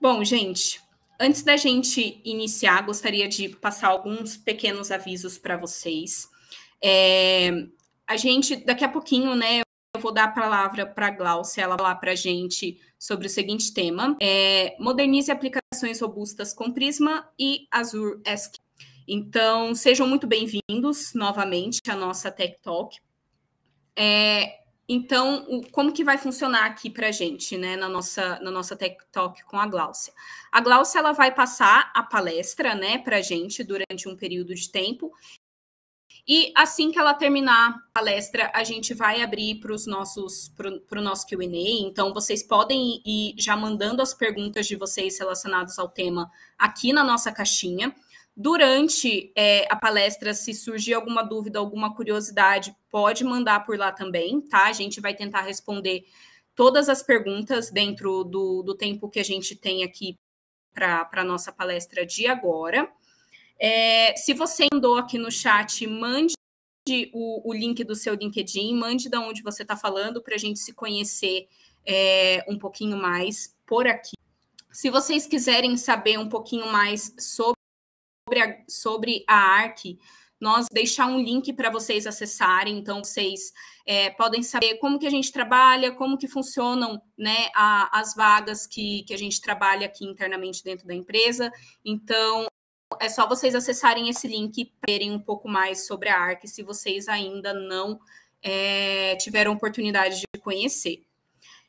Bom, gente, antes da gente iniciar, gostaria de passar alguns pequenos avisos para vocês. É, a gente, daqui a pouquinho, né, eu vou dar a palavra para a Glaucia, ela falar para a gente sobre o seguinte tema: é, modernize aplicações robustas com Prisma e Azure SQL. Então, sejam muito bem-vindos novamente à nossa Tech Talk. É, então, o, como que vai funcionar aqui para a gente, né, na nossa, na nossa Tech Talk com a Gláucia? A Gláucia, ela vai passar a palestra, né, para a gente durante um período de tempo. E assim que ela terminar a palestra, a gente vai abrir para os nossos para o nosso Q&A. Então, vocês podem ir já mandando as perguntas de vocês relacionadas ao tema aqui na nossa caixinha. Durante é, a palestra, se surgir alguma dúvida, alguma curiosidade, pode mandar por lá também, tá? A gente vai tentar responder todas as perguntas dentro do, do tempo que a gente tem aqui para a nossa palestra de agora. É, se você mandou aqui no chat, mande o, o, link do seu LinkedIn, mande de onde você está falando para a gente se conhecer é, um pouquinho mais por aqui. Se vocês quiserem saber um pouquinho mais sobre sobre a, sobre a ARC, nós deixar um link para vocês acessarem, então vocês é, podem saber como que a gente trabalha, como que funcionam né, a, as vagas que, que a gente trabalha aqui internamente dentro da empresa. Então, é só vocês acessarem esse link para verem um pouco mais sobre a ARC, se vocês ainda não é, tiveram oportunidade de conhecer.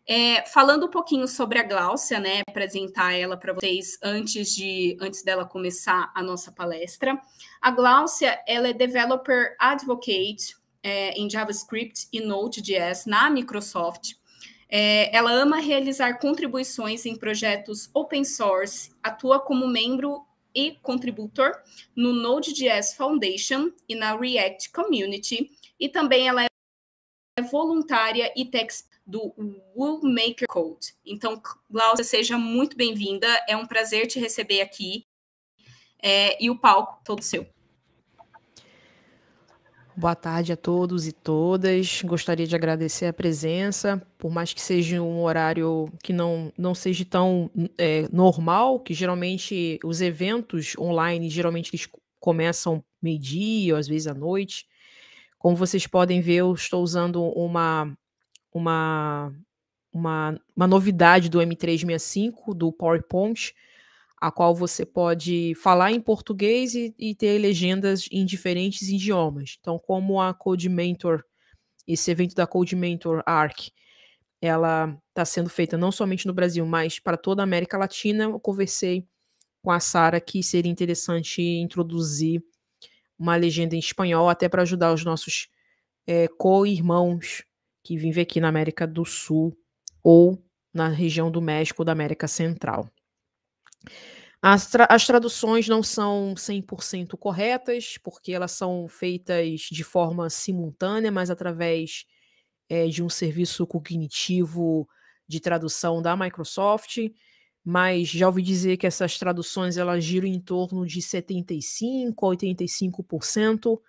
É, falando um pouquinho sobre a Gláucia, né, apresentar ela para vocês antes de antes dela começar a nossa palestra. A Gláucia, ela é developer advocate é, em JavaScript e Node.js na Microsoft. É, ela ama realizar contribuições em projetos open source, atua como membro e contributor no Node.js Foundation e na React Community, e também ela é voluntária e tech do Woolmaker Code. Então, Glaucia, seja muito bem-vinda. É um prazer te receber aqui. É, e o palco todo seu. Boa tarde a todos e todas. Gostaria de agradecer a presença, por mais que seja um horário que não, não seja tão é, normal, que geralmente os eventos online geralmente eles começam meio-dia, às vezes à noite. Como vocês podem ver, eu estou usando uma uma, uma, uma novidade do M365, do PowerPoint, a qual você pode falar em português e, e, ter legendas em diferentes idiomas. Então, como a Code Mentor, esse evento da Code Mentor ARC, ela está sendo feita não somente no Brasil, mas para toda a América Latina, eu conversei com a Sara que seria interessante introduzir uma legenda em espanhol, até para ajudar os nossos é, co-irmãos que vive aqui na América do Sul ou na região do México da América Central. As, tra as traduções não são 100% corretas, porque elas são feitas de forma simultânea, mas através é, de um serviço cognitivo de tradução da Microsoft, mas já ouvi dizer que essas traduções elas giram em torno de 75 a 85%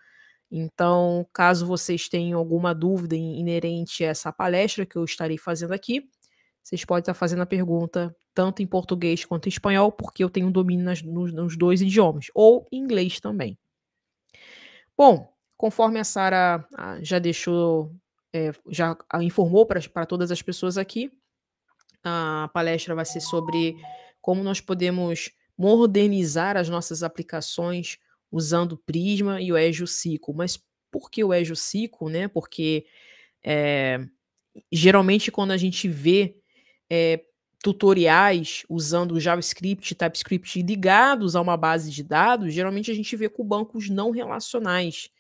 então, caso vocês tenham alguma dúvida inerente a essa palestra que eu estarei fazendo aqui, vocês podem estar fazendo a pergunta tanto em português quanto em espanhol, porque eu tenho domínio nas, nos, nos dois idiomas, ou em inglês também. Bom, conforme a Sara ah, já deixou, é, já informou para todas as pessoas aqui, a palestra vai ser sobre como nós podemos modernizar as nossas aplicações usando Prisma e o Ejo Cico. Mas por que o Ejo Cico, né? Porque é, geralmente quando a gente vê é, tutoriais usando JavaScript e TypeScript ligados a uma base de dados, geralmente a gente vê com bancos não relacionais.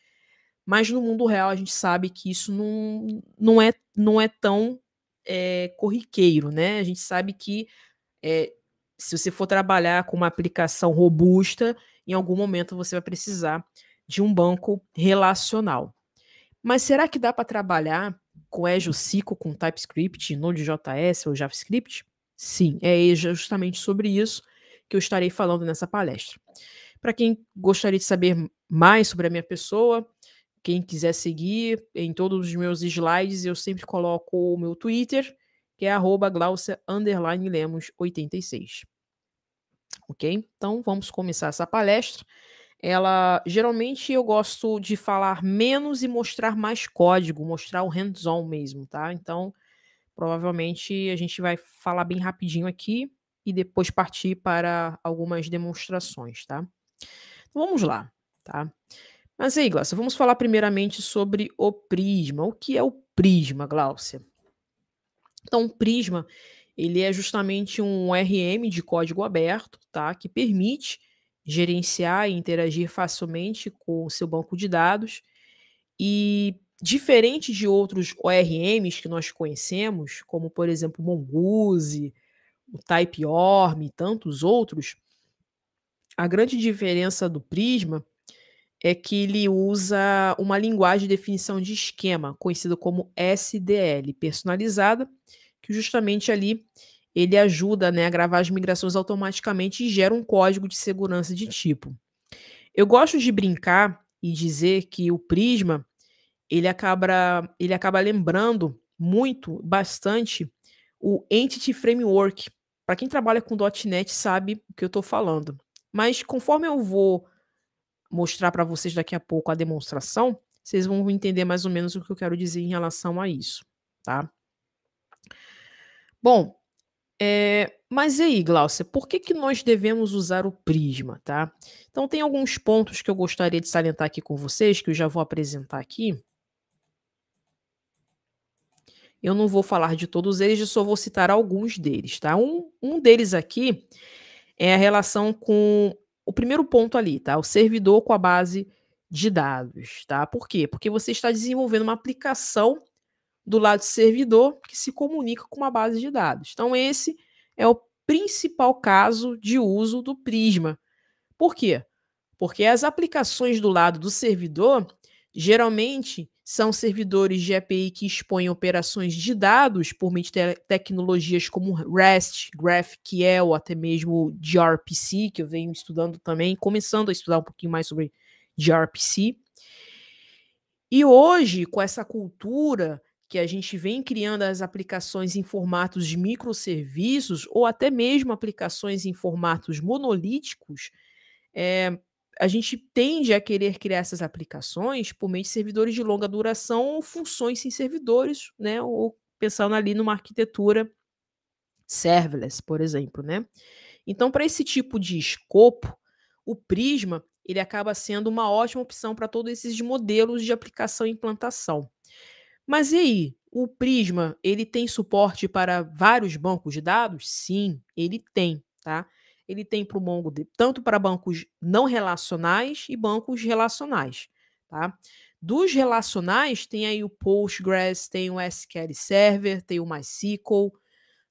Mas no mundo real a gente sabe que isso não, não, é, não é tão é, corriqueiro, né? A gente sabe que é, se você for trabalhar com uma aplicação robusta, em algum momento você vai precisar de um banco relacional. Mas será que dá para trabalhar com EJOCICO, com TypeScript, Node.js ou JavaScript? Sim, é justamente sobre isso que eu estarei falando nessa palestra. Para quem gostaria de saber mais sobre a minha pessoa, quem quiser seguir, em todos os meus slides eu sempre coloco o meu Twitter, que é arroba glaucia, 86 ok? Então vamos começar essa palestra. Ela geralmente eu gosto de falar menos e mostrar mais código, mostrar o hands-on mesmo, tá? Então provavelmente a gente vai falar bem rapidinho aqui e depois partir para algumas demonstrações, tá? Então vamos lá, tá? Mas aí, Glaucia, vamos falar primeiramente sobre o prisma. O que é o prisma, Glaucia? Então, o prisma ele é justamente um ORM de código aberto, tá? Que permite gerenciar e interagir facilmente com o seu banco de dados. E diferente de outros ORMs que nós conhecemos, como por exemplo Mongoose, o TypeORM e tantos outros, a grande diferença do Prisma é que ele usa uma linguagem de definição de esquema, conhecida como SDL, personalizada, que justamente ali ele ajuda né, a gravar as migrações automaticamente e gera um código de segurança de é. tipo. Eu gosto de brincar e dizer que o Prisma ele acaba, ele acaba lembrando muito, bastante, o Entity Framework. Para quem trabalha com .NET sabe o que eu estou falando. Mas conforme eu vou mostrar para vocês daqui a pouco a demonstração, vocês vão entender mais ou menos o que eu quero dizer em relação a isso, tá? Bom, é, mas e aí, Glaucia, por que, que nós devemos usar o prisma, tá? Então tem alguns pontos que eu gostaria de salientar aqui com vocês, que eu já vou apresentar aqui. Eu não vou falar de todos eles, eu só vou citar alguns deles, tá? Um, um deles aqui é a relação com o primeiro ponto ali, tá? O servidor com a base de dados, tá? Por quê? Porque você está desenvolvendo uma aplicação do lado servidor que se comunica com uma base de dados. Então, esse é o principal caso de uso do Prisma. Por quê? Porque as aplicações do lado do servidor geralmente são servidores de API que expõem operações de dados por meio de te tecnologias como REST, GraphQL, até mesmo gRPC, que eu venho estudando também, começando a estudar um pouquinho mais sobre gRPC. E hoje, com essa cultura que a gente vem criando as aplicações em formatos de microserviços ou até mesmo aplicações em formatos monolíticos, é, a gente tende a querer criar essas aplicações por meio de servidores de longa duração ou funções sem servidores, né? Ou pensando ali numa arquitetura serverless, por exemplo, né? Então, para esse tipo de escopo, o Prisma ele acaba sendo uma ótima opção para todos esses modelos de aplicação e implantação. Mas e aí? O Prisma, ele tem suporte para vários bancos de dados? Sim, ele tem, tá? Ele tem para o MongoDB, tanto para bancos não relacionais e bancos relacionais, tá? Dos relacionais, tem aí o Postgres, tem o SQL Server, tem o MySQL.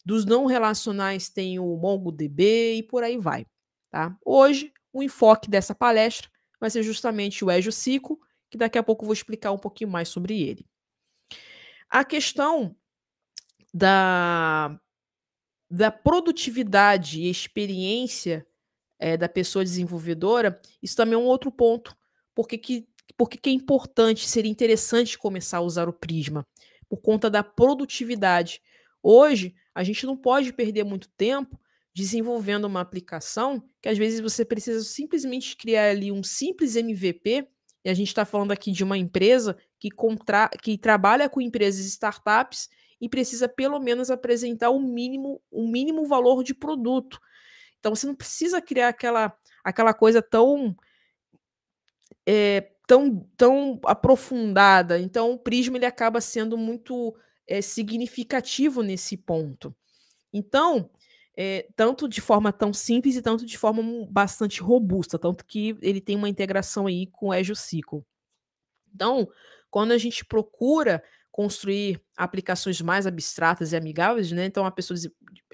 Dos não relacionais, tem o MongoDB e por aí vai, tá? Hoje, o enfoque dessa palestra vai ser justamente o Ejo SQL, que daqui a pouco eu vou explicar um pouquinho mais sobre ele. A questão da, da produtividade e experiência é, da pessoa desenvolvedora, isso também é um outro ponto. Porque que, porque que é importante, seria interessante começar a usar o Prisma? Por conta da produtividade. Hoje, a gente não pode perder muito tempo desenvolvendo uma aplicação que às vezes você precisa simplesmente criar ali um simples MVP e a gente está falando aqui de uma empresa que, contra... que trabalha com empresas e startups e precisa pelo menos apresentar o mínimo, o mínimo valor de produto. Então você não precisa criar aquela, aquela coisa tão, é, tão, tão aprofundada. Então o prisma ele acaba sendo muito é, significativo nesse ponto. Então é, tanto de forma tão simples e tanto de forma bastante robusta, tanto que ele tem uma integração aí com o Azure SQL. Então, quando a gente procura construir aplicações mais abstratas e amigáveis, né? Então a pessoa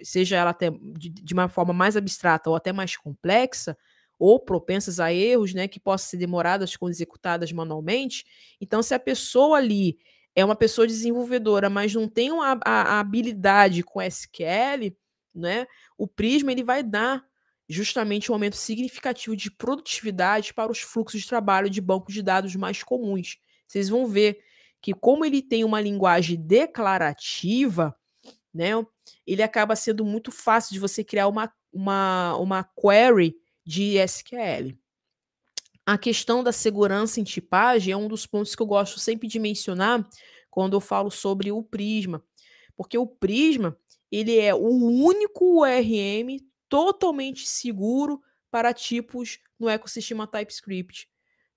seja ela até de, de, uma forma mais abstrata ou até mais complexa ou propensas a erros, né, que possam ser demoradas quando executadas manualmente. Então, se a pessoa ali é uma pessoa desenvolvedora, mas não tem uma, a, a habilidade com SQL, né? O prisma ele vai dar justamente um aumento significativo de produtividade para os fluxos de trabalho de bancos de dados mais comuns. Vocês vão ver que como ele tem uma linguagem declarativa, né, ele acaba sendo muito fácil de você criar uma, uma, uma query de SQL. A questão da segurança em tipagem é um dos pontos que eu gosto sempre de mencionar quando eu falo sobre o Prisma, porque o Prisma ele é o único URM totalmente seguro para tipos no ecossistema TypeScript.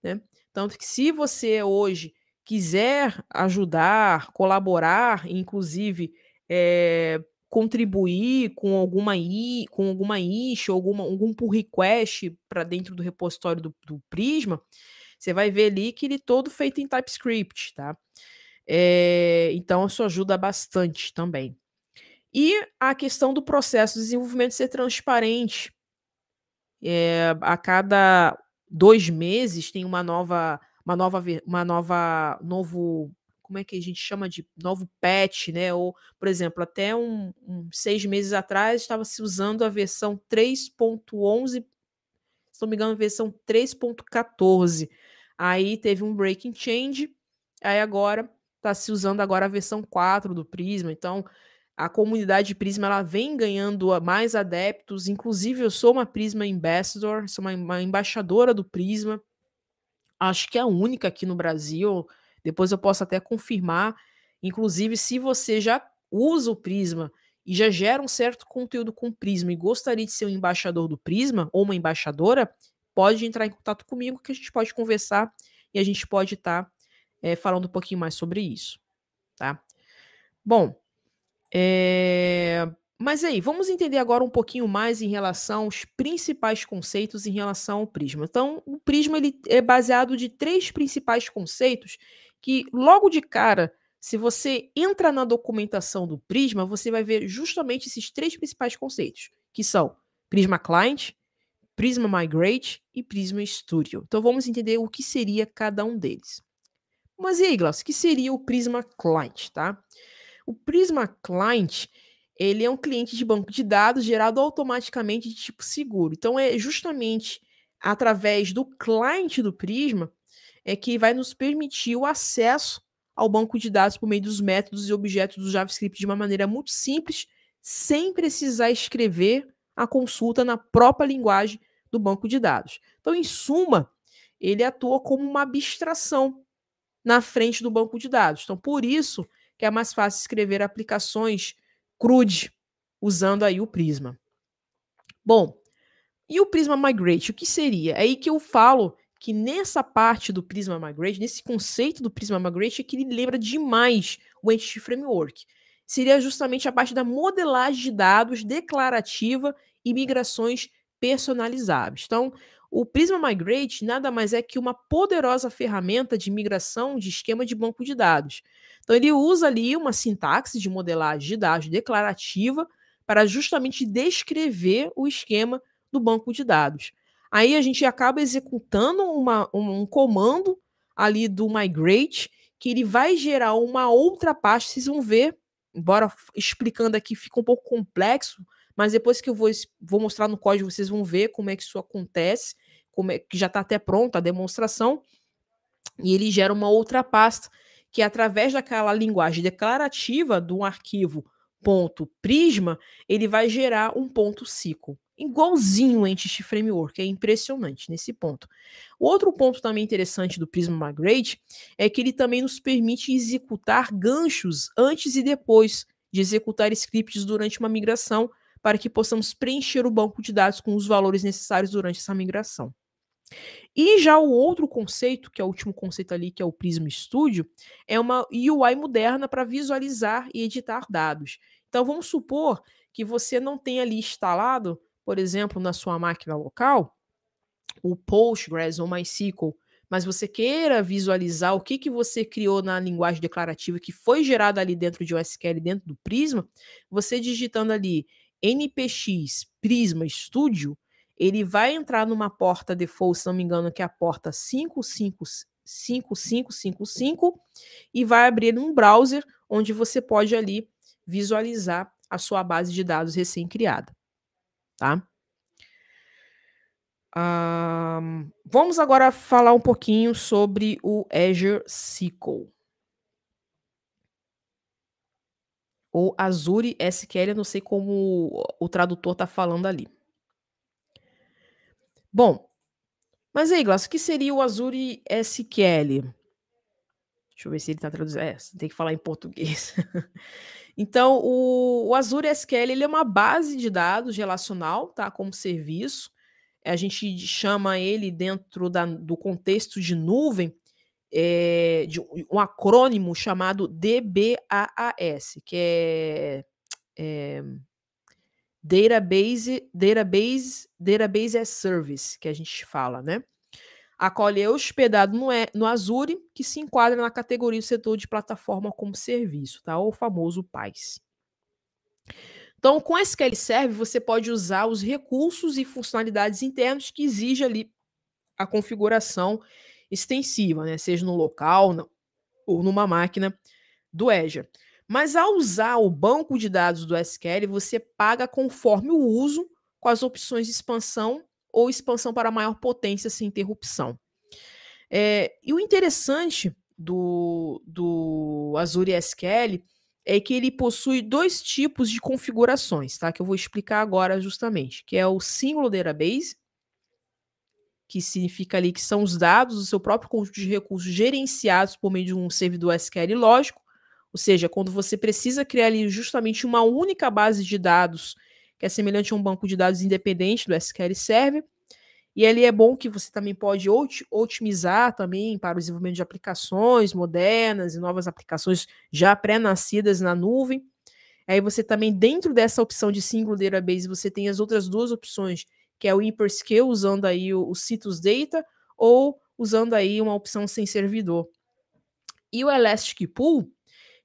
Né? Tanto que se você hoje quiser ajudar, colaborar, inclusive é, contribuir com alguma i, com alguma ish, alguma, algum pull request para dentro do repositório do, do, Prisma, você vai ver ali que ele é todo feito em TypeScript, tá? É, então isso ajuda bastante também. E a questão do processo de desenvolvimento ser transparente. É, a cada dois meses tem uma nova, uma nova, uma nova, novo, como é que a gente chama de novo patch, né? Ou, por exemplo, até um, um seis meses atrás estava se usando a versão 3.11, se não me engano, a versão 3.14. Aí teve um breaking change, aí agora está se usando agora a versão 4 do Prisma. Então, a comunidade Prisma ela vem ganhando ah, mais adeptos. Inclusive, eu sou uma Prisma Ambassador, sou uma, uma embaixadora do Prisma. Acho que é a única aqui no Brasil. Depois eu posso até confirmar. Inclusive, se você já usa o Prisma e já gera um certo conteúdo com o Prisma e gostaria de ser um embaixador do Prisma ou uma embaixadora, pode entrar em contato comigo que a gente pode conversar e a gente pode estar tá, é, falando um pouquinho mais sobre isso, tá? Bom, é... Mas aí, vamos entender agora um pouquinho mais em relação aos principais conceitos em relação ao prisma. Então, o prisma ele é baseado de três principais conceitos que, logo de cara, se você entra na documentação do prisma, você vai ver justamente esses três principais conceitos, que são prisma client, prisma migrate e prisma studio. Então, vamos entender o que seria cada um deles. Mas e aí, Glaucio, o que seria o prisma client, tá? O Prisma Client, ele é um cliente de banco de dados gerado automaticamente de tipo seguro. Então é justamente através do client do Prisma é que vai nos permitir o acesso ao banco de dados por meio dos métodos e objetos do JavaScript de uma maneira muito simples, sem precisar escrever a consulta na própria linguagem do banco de dados. Então, em suma, ele atua como uma abstração na frente do banco de dados. Então, por isso que é mais fácil escrever aplicações CRUD usando aí o Prisma. Bom, e o Prisma Migrate, o que seria? É aí que eu falo que nessa parte do Prisma Migrate, nesse conceito do Prisma Migrate, é que ele lembra demais o Entity Framework. Seria justamente a parte da modelagem de dados declarativa e migrações personalizáveis. Então, o Prisma Migrate nada mais é que uma poderosa ferramenta de migração de esquema de banco de dados. Então, ele usa ali uma sintaxe de modelagem de dados declarativa para justamente descrever o esquema do banco de dados. Aí a gente acaba executando uma, um, um comando ali do migrate que ele vai gerar uma outra pasta. Vocês vão ver, embora explicando aqui fica um pouco complexo, mas depois que eu vou, vou mostrar no código, vocês vão ver como é que isso acontece, como é que já está até pronta a demonstração. E ele gera uma outra pasta que é através daquela linguagem declarativa de um arquivo ponto prisma, ele vai gerar um ponto sql Igualzinho o Entity Framework, é impressionante nesse ponto. O outro ponto também interessante do Prisma Migrate é que ele também nos permite executar ganchos antes e depois de executar scripts durante uma migração para que possamos preencher o banco de dados com os valores necessários durante essa migração. E já o outro conceito, que é o último conceito ali, que é o Prisma Studio, é uma UI moderna para visualizar e editar dados. Então vamos supor que você não tenha ali instalado, por exemplo, na sua máquina local, o Postgres ou MySQL, mas você queira visualizar o que, que você criou na linguagem declarativa que foi gerada ali dentro de OSQL, dentro do Prisma, você digitando ali NPX Prisma Studio, ele vai entrar numa porta default, se não me engano, que é a porta 55555 e vai abrir um browser onde você pode ali visualizar a sua base de dados recém-criada, tá? Um, vamos agora falar um pouquinho sobre o Azure SQL. ou Azuri SQL, eu não sei como o tradutor está falando ali. Bom, mas aí, Glass, o que seria o Azure SQL? Deixa eu ver se ele está traduzindo. É, tem que falar em português. então, o, o, Azure SQL ele é uma base de dados relacional, tá? Como serviço. A gente chama ele dentro da, do contexto de nuvem é, de um acrônimo chamado DBAAS, que é, é Database, Database, Database as Service, que a gente fala, né? A qual é hospedado no, e, no Azure, que se enquadra na categoria do setor de plataforma como serviço, tá? O famoso PaaS. Então, com SQL serve, você pode usar os recursos e funcionalidades internos que exige ali a configuração extensiva, né? seja no local no, ou numa máquina do Azure. Mas ao usar o banco de dados do SQL, você paga conforme o uso, com as opções de expansão ou expansão para maior potência sem interrupção. É, e o interessante do, do Azure SQL é que ele possui dois tipos de configurações, tá? Que eu vou explicar agora justamente, que é o Single Database que significa ali que são os dados do seu próprio conjunto de recursos gerenciados por meio de um servidor SQL lógico, ou seja, quando você precisa criar ali justamente uma única base de dados que é semelhante a um banco de dados independente do SQL Server. E ali é bom que você também pode otimizar também para o desenvolvimento de aplicações modernas e novas aplicações já pré-nascidas na nuvem. Aí você também, dentro dessa opção de single database, você tem as outras duas opções, que é o Hyperscale, usando aí o, o Citus Data, ou usando aí uma opção sem servidor. E o Elastic Pool,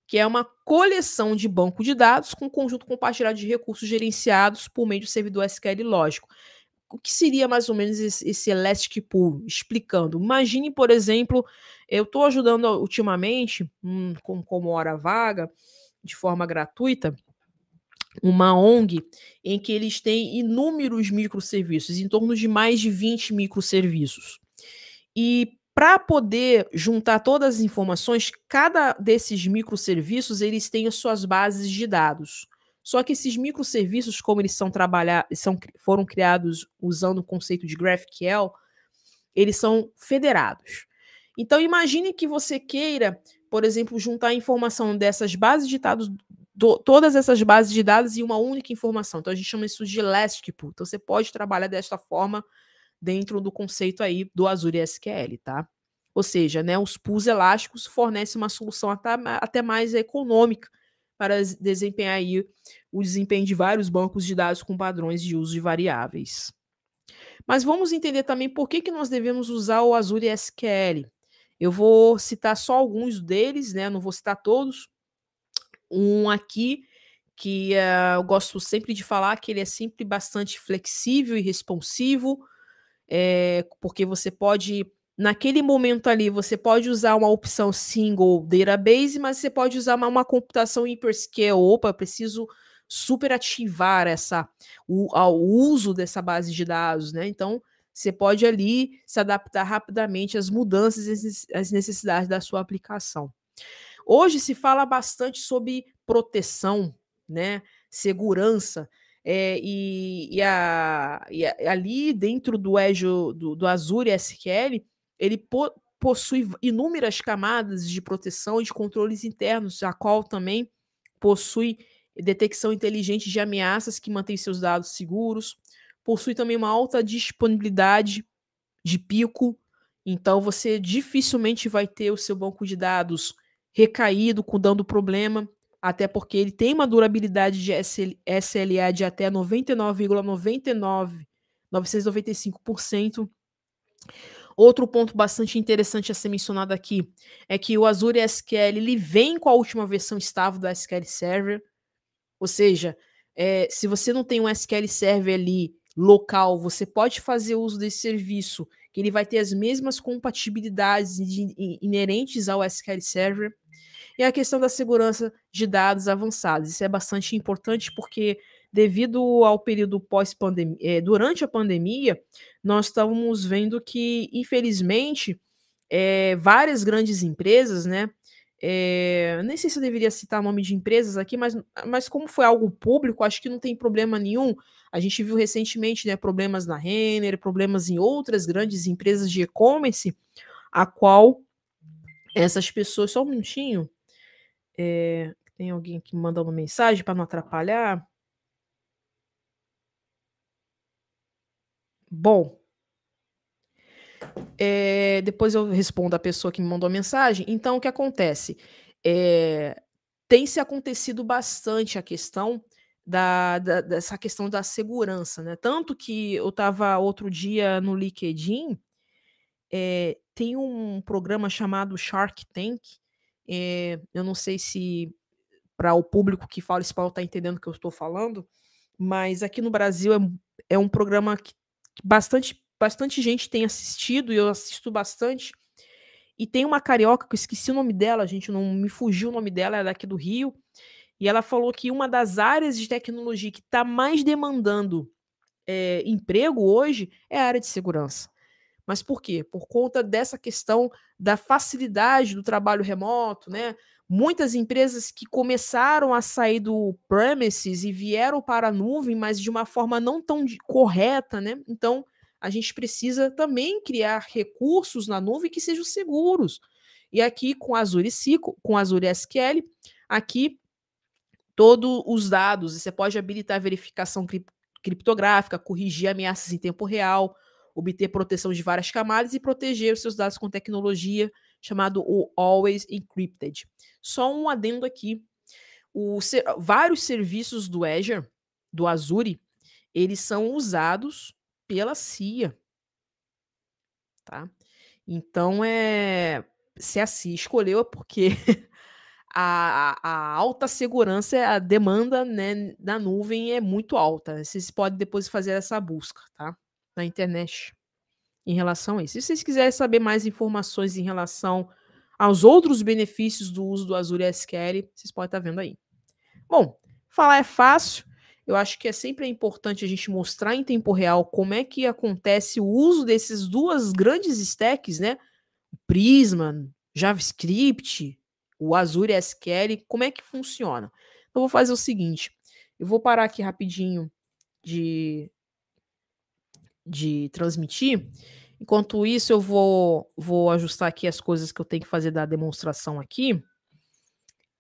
que é uma coleção de banco de dados com conjunto compartilhado de recursos gerenciados por meio do servidor SQL lógico. O que seria mais ou menos esse, Elastic Pool? Explicando. Imagine, por exemplo, eu estou ajudando ultimamente, hum, com, como hora vaga, de forma gratuita, uma ONG em que eles têm inúmeros microserviços, em torno de mais de 20 microserviços. E para poder juntar todas as informações, cada desses microserviços eles têm as suas bases de dados. Só que esses microserviços, como eles são trabalhados, são, foram criados usando o conceito de GraphQL, eles são federados. Então imagine que você queira, por exemplo, juntar a informação dessas bases de dados, to todas essas bases de dados em uma única informação. Então a gente chama isso de Elastic Pool. Então você pode trabalhar desta forma dentro do conceito aí do Azure SQL, tá? Ou seja, né, os pools elásticos fornecem uma solução até, até mais econômica para desempenhar aí o desempenho de vários bancos de dados com padrões de uso de variáveis. Mas vamos entender também por que, que nós devemos usar o Azure SQL. Eu vou citar só alguns deles, né? Não vou citar todos, um aqui que uh, eu gosto sempre de falar que ele é sempre bastante flexível e responsivo, é, porque você pode, naquele momento ali, você pode usar uma opção single database, mas você pode usar uma, uma computação hyperscale Opa, eu preciso superativar essa, o, o uso dessa base de dados, né? Então, você pode ali se adaptar rapidamente às mudanças e às necessidades da sua aplicação. Hoje se fala bastante sobre proteção, né? Segurança. É, e, e, a, e, a, ali dentro do Azure, do, do Azure SQL, ele po, possui inúmeras camadas de proteção e de controles internos, a qual também possui detecção inteligente de ameaças que mantém seus dados seguros, possui também uma alta disponibilidade de pico, então você dificilmente vai ter o seu banco de dados recaído, com dando problema, até porque ele tem uma durabilidade de SLA de até 99,99, Outro ponto bastante interessante a ser mencionado aqui é que o Azure SQL ele vem com a última versão estável do SQL Server, ou seja, é, se você não tem um SQL Server ali local, você pode fazer uso desse serviço, que ele vai ter as mesmas compatibilidades inerentes ao SQL Server e a questão da segurança de dados avançados. Isso é bastante importante porque devido ao período pós-pandemia, eh, durante a pandemia, nós estávamos vendo que, infelizmente, é, várias grandes empresas, né? É, nem sei se eu deveria citar o nome de empresas aqui, mas, mas como foi algo público, acho que não tem problema nenhum. A gente viu recentemente né, problemas na Renner, problemas em outras grandes empresas de e-commerce, a qual essas pessoas. Só um minutinho. É, tem alguém que mandou uma mensagem para não atrapalhar. Bom. É, depois eu respondo a pessoa que me mandou a mensagem. Então, o que acontece? É, tem se acontecido bastante a questão da, da, dessa questão da segurança, né? Tanto que eu estava outro dia no LinkedIn, é, tem um programa chamado Shark Tank, é, eu não sei se para o público que fala espanhol está entendendo o que eu estou falando, mas aqui no Brasil é, é um programa que bastante, bastante gente tem assistido e eu assisto bastante. E tem uma carioca que eu esqueci o nome dela, gente, não me fugiu o nome dela, ela é daqui do Rio. E ela falou que uma das áreas de tecnologia que está mais demandando é, emprego hoje é a área de segurança. Mas por quê? Por conta dessa questão da facilidade do trabalho remoto, né? Muitas empresas que começaram a sair do premises e vieram para a nuvem, mas de uma forma não tão correta, né? Então, a gente precisa também criar recursos na nuvem que sejam seguros. E aqui com Azure SQL, com Azure SQL, aqui todos os dados, você pode habilitar a verificação criptográfica, corrigir ameaças em tempo real, obter proteção de várias camadas e proteger os seus dados com tecnologia chamado o Always Encrypted. Só um adendo aqui. O, vários serviços do Azure, do Azure, eles são usados pela CIA. Tá? Então é se a CIA escolheu é porque a, a, alta segurança, a demanda né, da nuvem é muito alta. Vocês podem depois fazer essa busca, tá? na internet em relação a isso. E se vocês quiserem saber mais informações em relação aos outros benefícios do uso do Azure SQL, vocês podem estar vendo aí. Bom, falar é fácil. Eu acho que é sempre importante a gente mostrar em tempo real como é que acontece o uso desses duas grandes stacks, né? Prisma, JavaScript, o Azure SQL, como é que funciona. Então, eu vou fazer o seguinte, eu vou parar aqui rapidinho de de transmitir. Enquanto isso, eu vou, vou ajustar aqui as coisas que eu tenho que fazer da demonstração aqui.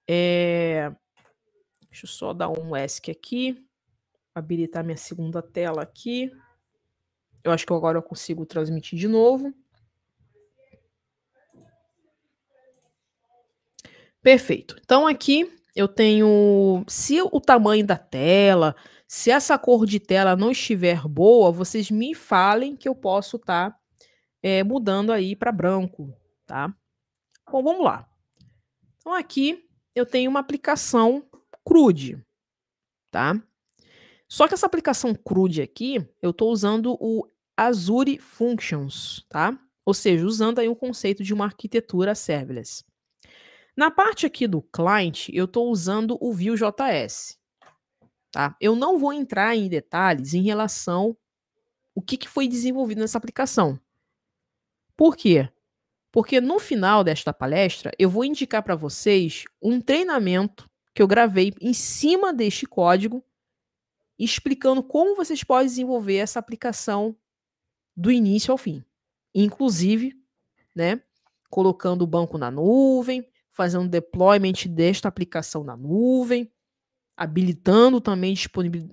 É... Deixa eu só dar um ESC aqui, habilitar minha segunda tela aqui. Eu acho que agora eu consigo transmitir de novo. Perfeito. Então aqui eu tenho, se o tamanho da tela, se essa cor de tela não estiver boa, vocês me falem que eu posso estar tá, é, mudando aí para branco, tá? Bom, vamos lá. Então aqui eu tenho uma aplicação crude, tá? Só que essa aplicação crude aqui, eu estou usando o Azure Functions, tá? Ou seja, usando aí o conceito de uma arquitetura serverless. Na parte aqui do client, eu estou usando o Vue.js, Tá? Eu não vou entrar em detalhes em relação o que, que foi desenvolvido nessa aplicação. Por quê? Porque no final desta palestra eu vou indicar para vocês um treinamento que eu gravei em cima deste código, explicando como vocês podem desenvolver essa aplicação do início ao fim. Inclusive, né, colocando o banco na nuvem, fazendo deployment desta aplicação na nuvem, habilitando também,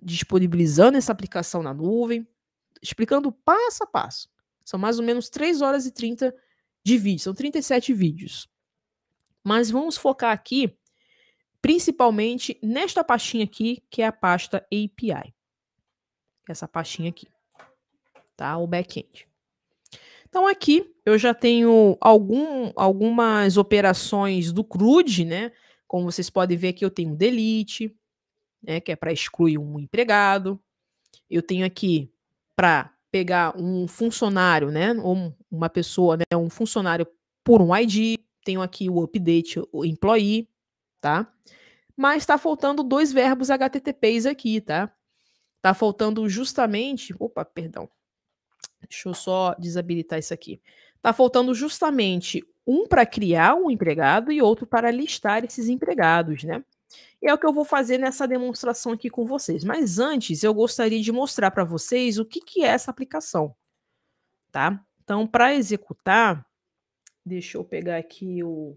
disponibilizando essa aplicação na nuvem, explicando passo a passo. São mais ou menos 3 horas e 30 de vídeo, são 37 vídeos. Mas vamos focar aqui principalmente nesta pastinha aqui, que é a pasta API. Essa pastinha aqui, tá? O backend. Então aqui eu já tenho algum, algumas operações do CRUD, né? Como vocês podem ver aqui, eu tenho delete, né, que é para excluir um empregado. Eu tenho aqui para pegar um funcionário, né, ou uma pessoa, né, um funcionário por um ID. Tenho aqui o update, o employee, tá? Mas está faltando dois verbos HTTPs aqui, tá? Tá faltando justamente, opa, perdão. Deixa eu só desabilitar isso aqui. Tá faltando justamente um para criar um empregado e outro para listar esses empregados, né? E é o que eu vou fazer nessa demonstração aqui com vocês. Mas antes, eu gostaria de mostrar para vocês o que, que é essa aplicação. Tá? Então, para executar, deixa eu pegar aqui o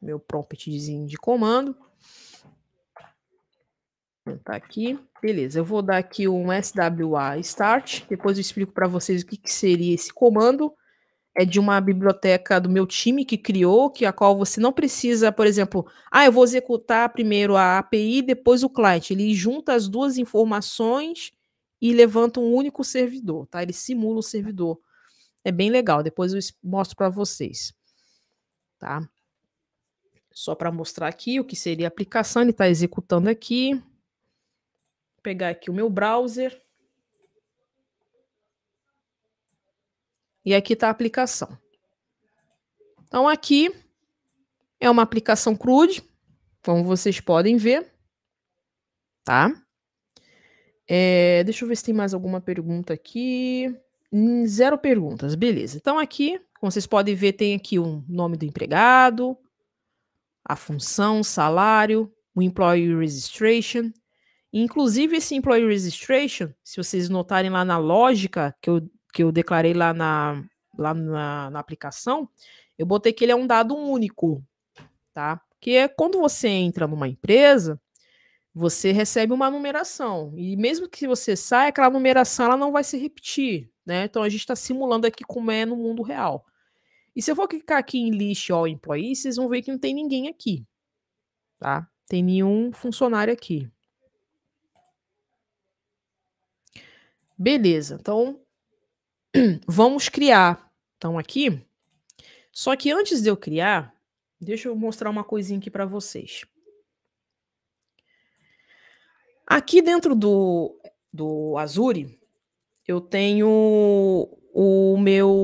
meu promptzinho de comando. Tá aqui. Beleza, eu vou dar aqui um SWA start, depois eu explico para vocês o que, que seria esse comando é de uma biblioteca do meu time que criou, que a qual você não precisa, por exemplo, ah, eu vou executar primeiro a API, depois o client. Ele junta as duas informações e levanta um único servidor, tá? Ele simula o servidor. É bem legal, depois eu mostro para vocês. Tá? Só para mostrar aqui o que seria a aplicação, ele está executando aqui. Vou pegar aqui o meu browser. E aqui está a aplicação. Então, aqui é uma aplicação CRUD, como vocês podem ver, tá? É, deixa eu ver se tem mais alguma pergunta aqui. Hum, zero perguntas, beleza. Então, aqui, como vocês podem ver, tem aqui o nome do empregado, a função, salário, o Employee Registration. Inclusive, esse Employee Registration, se vocês notarem lá na lógica que eu que eu declarei lá na, lá na, na aplicação, eu botei que ele é um dado único, tá? Que é quando você entra numa empresa, você recebe uma numeração. E mesmo que você saia, aquela numeração ela não vai se repetir, né? Então a gente está simulando aqui como é no mundo real. E se eu for clicar aqui em list all employees, vocês vão ver que não tem ninguém aqui, tá? Tem nenhum funcionário aqui. Beleza, então Vamos criar. Então, aqui. Só que antes de eu criar, deixa eu mostrar uma coisinha aqui para vocês. Aqui dentro do, do Azure, eu tenho o meu,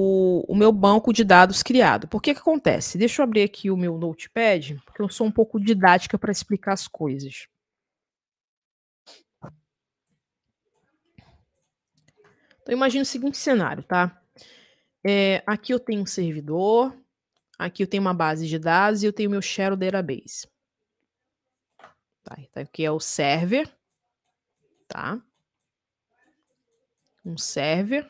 o meu banco de dados criado. Por que, que acontece? Deixa eu abrir aqui o meu Notepad, porque eu sou um pouco didática para explicar as coisas. Então, imagina o seguinte cenário, tá? É, aqui eu tenho um servidor, aqui eu tenho uma base de dados e eu tenho meu Shadow Database. Tá, então aqui é o server, tá? Um server.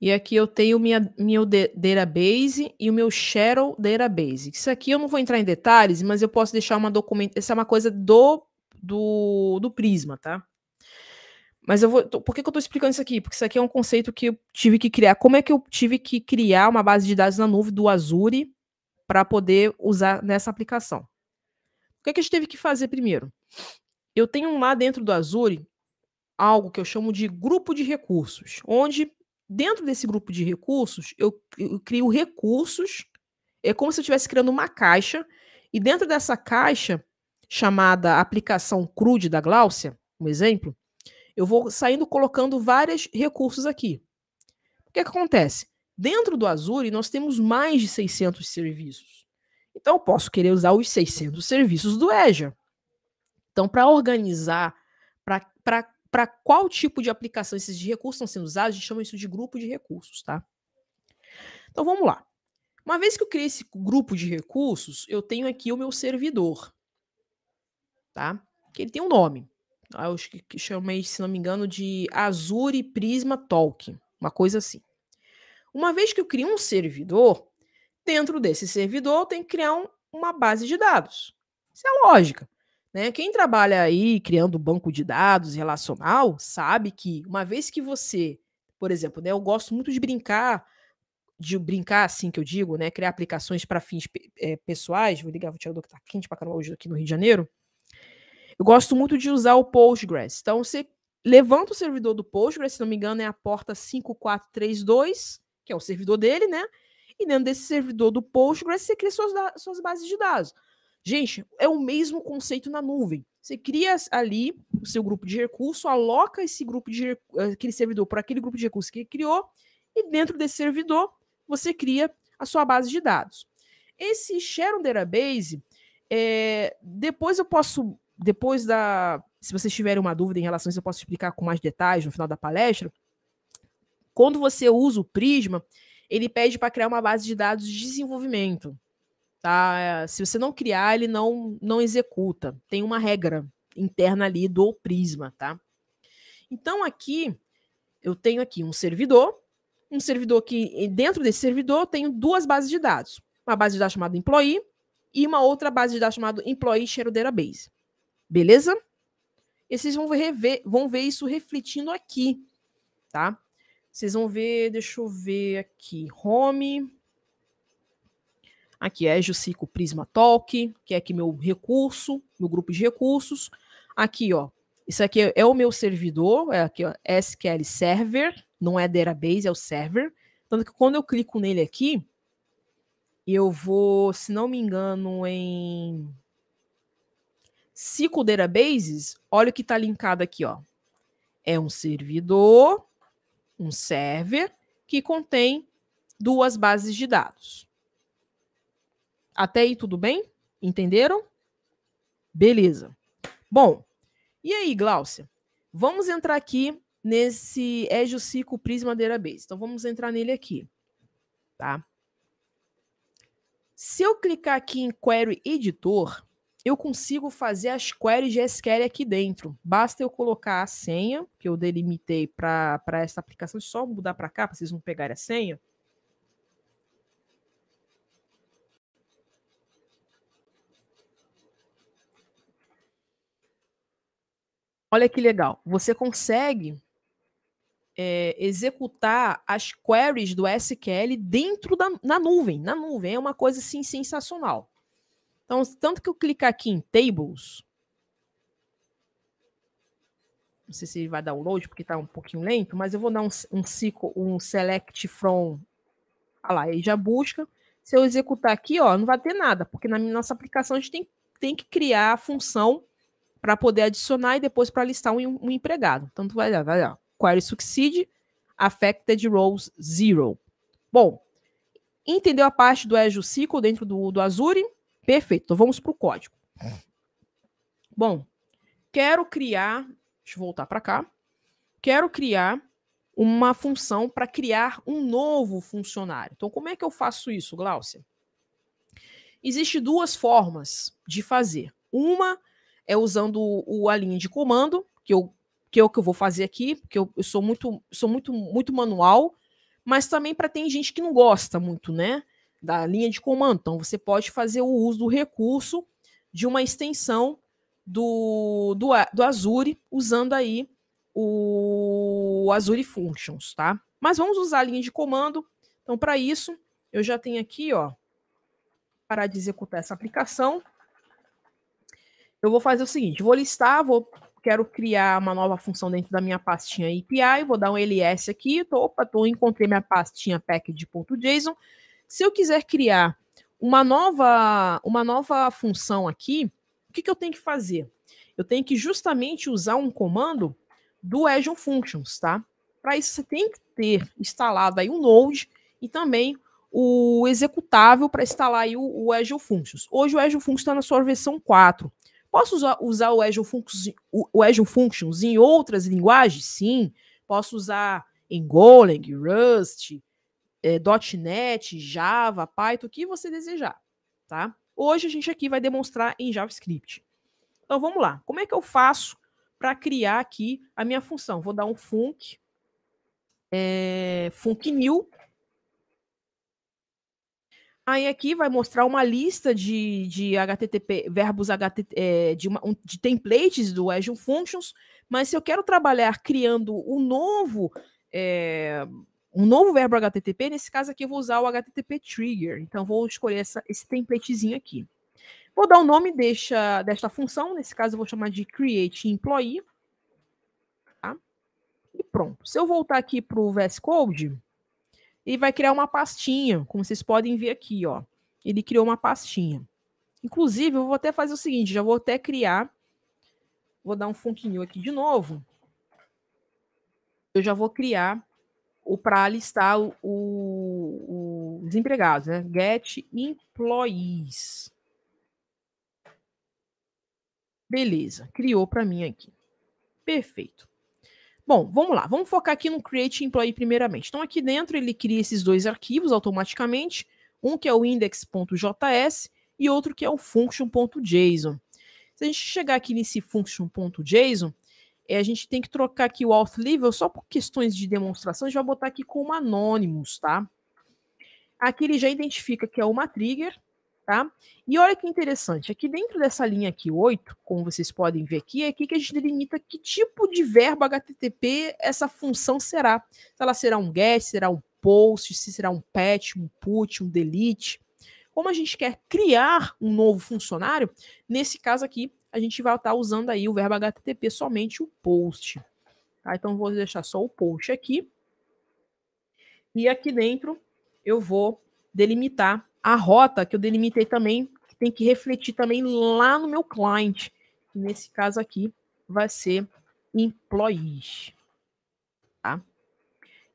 E aqui eu tenho minha, meu database e o meu Shadow Database. Isso aqui eu não vou entrar em detalhes, mas eu posso deixar uma documentação. Essa é uma coisa do, do, do Prisma, tá? Mas eu vou. Por que, que eu estou explicando isso aqui? Porque isso aqui é um conceito que eu tive que criar. Como é que eu tive que criar uma base de dados na nuvem do Azure para poder usar nessa aplicação? O que, é que a gente teve que fazer primeiro? Eu tenho lá dentro do Azure algo que eu chamo de grupo de recursos, onde dentro desse grupo de recursos eu, eu crio recursos. É como se eu estivesse criando uma caixa, e dentro dessa caixa, chamada aplicação CRUD da Gláucia, um exemplo eu vou saindo colocando vários recursos aqui. O que, é que acontece? Dentro do Azure, nós temos mais de 600 serviços. Então, eu posso querer usar os 600 serviços do Azure. Então, para organizar, para qual tipo de aplicação esses recursos estão sendo usados, a gente chama isso de grupo de recursos, tá? Então, vamos lá. Uma vez que eu criei esse grupo de recursos, eu tenho aqui o meu servidor, tá? Que ele tem um nome eu chamei, se não me engano, de Azure Prisma Talk, uma coisa assim. Uma vez que eu crio um servidor, dentro desse servidor eu tenho que criar um, uma base de dados. Isso é lógica. Né? Quem trabalha aí criando banco de dados relacional sabe que uma vez que você, por exemplo, né, eu gosto muito de brincar, de brincar assim que eu digo, né, criar aplicações para fins é, pessoais. Vou ligar, vou tirar o que está quente para caramba hoje aqui no Rio de Janeiro. Eu gosto muito de usar o Postgres. Então, você levanta o servidor do Postgres, se não me engano, é a porta 5432, que é o servidor dele, né? E dentro desse servidor do Postgres, você cria suas, suas bases de dados. Gente, é o mesmo conceito na nuvem. Você cria ali o seu grupo de recurso, aloca esse grupo de eh, aquele servidor para aquele grupo de recurso que ele criou, e dentro desse servidor você cria a sua base de dados. Esse Sharon Database, é, depois eu posso depois da. Se vocês tiverem uma dúvida em relação a isso, eu posso explicar com mais detalhes no final da palestra. Quando você usa o Prisma, ele pede para criar uma base de dados de desenvolvimento. Tá? Se você não criar, ele não, não executa. Tem uma regra interna ali do Prisma, tá? Então aqui eu tenho aqui um servidor, um servidor que dentro desse servidor eu tenho duas bases de dados, uma base de dados chamada employee e uma outra base de dados chamada employee share database. Beleza? E vocês vão, rever, vão ver isso refletindo aqui, tá? Vocês vão ver, deixa eu ver aqui, home. Aqui é Jucico Prisma Talk, que é aqui meu recurso, meu grupo de recursos. Aqui, ó, isso aqui é o meu servidor, é aqui, ó, SQL Server, não é database, é o server. Tanto que quando eu clico nele aqui, eu vou, se não me engano, em Cico Databases, olha o que está linkado aqui, ó. É um servidor, um server, que contém duas bases de dados. Até aí tudo bem? Entenderam? Beleza. Bom, e aí, Glaucia? Vamos entrar aqui nesse Azure SQL Prisma Database. Então vamos entrar nele aqui, tá? Se eu clicar aqui em Query Editor, eu consigo fazer as queries de SQL aqui dentro. Basta eu colocar a senha que eu delimitei para essa aplicação. Deixa eu só mudar para cá para vocês não pegarem a senha. Olha que legal. Você consegue é, executar as queries do SQL dentro da na nuvem. Na nuvem é uma coisa assim sensacional. Então, tanto que eu clicar aqui em Tables, não sei se vai download, porque está um pouquinho lento, mas eu vou dar um, um, ciclo, um select from. Olha ah lá, ele já busca. Se eu executar aqui, ó, não vai ter nada, porque na nossa aplicação a gente tem, tem que criar a função para poder adicionar e depois para listar um, um, empregado. Então, tu vai lá, vai lá. Query succeed, affected rows zero. Bom, entendeu a parte do Azure SQL dentro do, do Azure? Perfeito, então vamos para o código. É. Bom, quero criar, deixa eu voltar para cá, quero criar uma função para criar um novo funcionário. Então, como é que eu faço isso, Glaucia? Existem duas formas de fazer. Uma é usando o, a linha de comando, que eu que é o que eu vou fazer aqui, porque eu, eu sou muito sou muito muito manual, mas também para tem gente que não gosta muito, né? da linha de comando. Então, você pode fazer o uso do recurso de uma extensão do, do, do Azure, usando aí o Azure Functions, tá? Mas vamos usar a linha de comando. Então, para isso, eu já tenho aqui, ó, para de executar essa aplicação. Eu vou fazer o seguinte, vou listar, vou quero criar uma nova função dentro da minha pastinha API, vou dar um ls aqui, tô, opa, tô, encontrei minha pastinha package.json, se eu quiser criar uma nova, uma nova função aqui, o que, que eu tenho que fazer? Eu tenho que justamente usar um comando do Azure Functions, tá? Para isso, você tem que ter instalado aí o um Node e também o executável para instalar aí o, o, Azure Functions. Hoje o Azure Functions está na sua versão 4. Posso usar, usar o, Azure Functions, o, o, Azure Functions em outras linguagens? Sim. Posso usar em Golang, Rust, é, .NET, Java, Python, o que você desejar, tá? Hoje a gente aqui vai demonstrar em JavaScript. Então vamos lá. Como é que eu faço para criar aqui a minha função? Vou dar um func, é, func new. Aí aqui vai mostrar uma lista de, de HTTP, verbos HTTP, é, eh, de, uma, um, de templates do Azure Functions, mas se eu quero trabalhar criando um novo é, um novo verbo HTTP, nesse caso aqui eu vou usar o HTTP Trigger. Então, vou escolher essa, esse templatezinho aqui. Vou dar o nome desta, desta função, nesse caso eu vou chamar de create employee. Tá? E pronto. Se eu voltar aqui para o VS Code, ele vai criar uma pastinha, como vocês podem ver aqui, ó. Ele criou uma pastinha. Inclusive, eu vou até fazer o seguinte, já vou até criar, vou dar um funk new aqui de novo. Eu já vou criar o para listar o, o, o desempregados, né? Get employees. Beleza, criou para mim aqui. Perfeito. Bom, vamos lá, vamos focar aqui no Create Employee primeiramente. Então, aqui dentro ele cria esses dois arquivos automaticamente, um que é o index.js e outro que é o function.json. Se a gente chegar aqui nesse function.json, é, a gente tem que trocar aqui o alt level só por questões de demonstração. A gente vai botar aqui como anônimos, tá? Aqui ele já identifica que é uma trigger, tá? E olha que interessante, aqui dentro dessa linha aqui 8, como vocês podem ver aqui, é aqui que a gente delimita que tipo de verbo HTTP essa função será. Se ela será um get, será um post, se será um patch, um put, um delete. Como a gente quer criar um novo funcionário, nesse caso aqui, a gente vai estar usando aí o verbo HTTP somente o post. Tá? Então, vou deixar só o post aqui. E aqui dentro eu vou delimitar a rota que eu delimitei também, que tem que refletir também lá no meu client. Que nesse caso aqui vai ser employees. Tá?